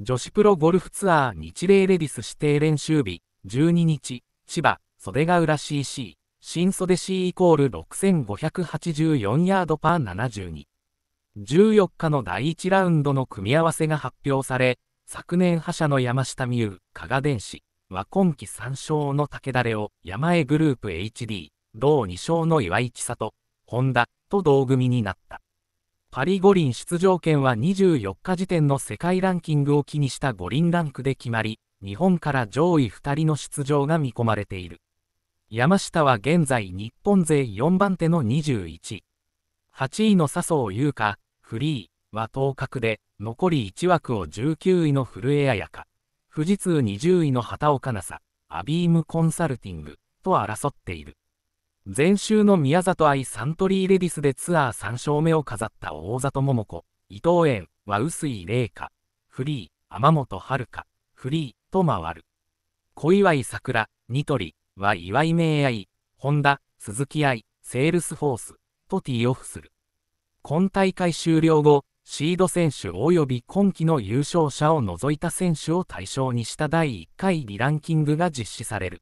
女子プロゴルフツアー日霊レディス指定練習日、12日、千葉、袖ヶ浦 CC、新袖 C イコール6584ヤードパー72。14日の第1ラウンドの組み合わせが発表され、昨年覇者の山下美優、加賀電子は今季3勝の武田レオ、山江グループ HD、同2勝の岩井千里、ホンダと同組になった。パリ五輪出場権は24日時点の世界ランキングを気にした五輪ランクで決まり、日本から上位2人の出場が見込まれている。山下は現在日本勢4番手の21。8位の笹生優香、フリーは当確で、残り1枠を19位の古江彩香、富士通20位の畑岡奈紗、アビームコンサルティングと争っている。前週の宮里愛サントリーレディスでツアー3勝目を飾った大里桃子、伊藤園は臼井玲香、フリー、天本遥、フリーと回る。小祝桜、ニトリは岩井名愛、ホンダ、鈴木愛、セールスフォースとティーオフする。今大会終了後、シード選手及び今季の優勝者を除いた選手を対象にした第1回リランキングが実施される。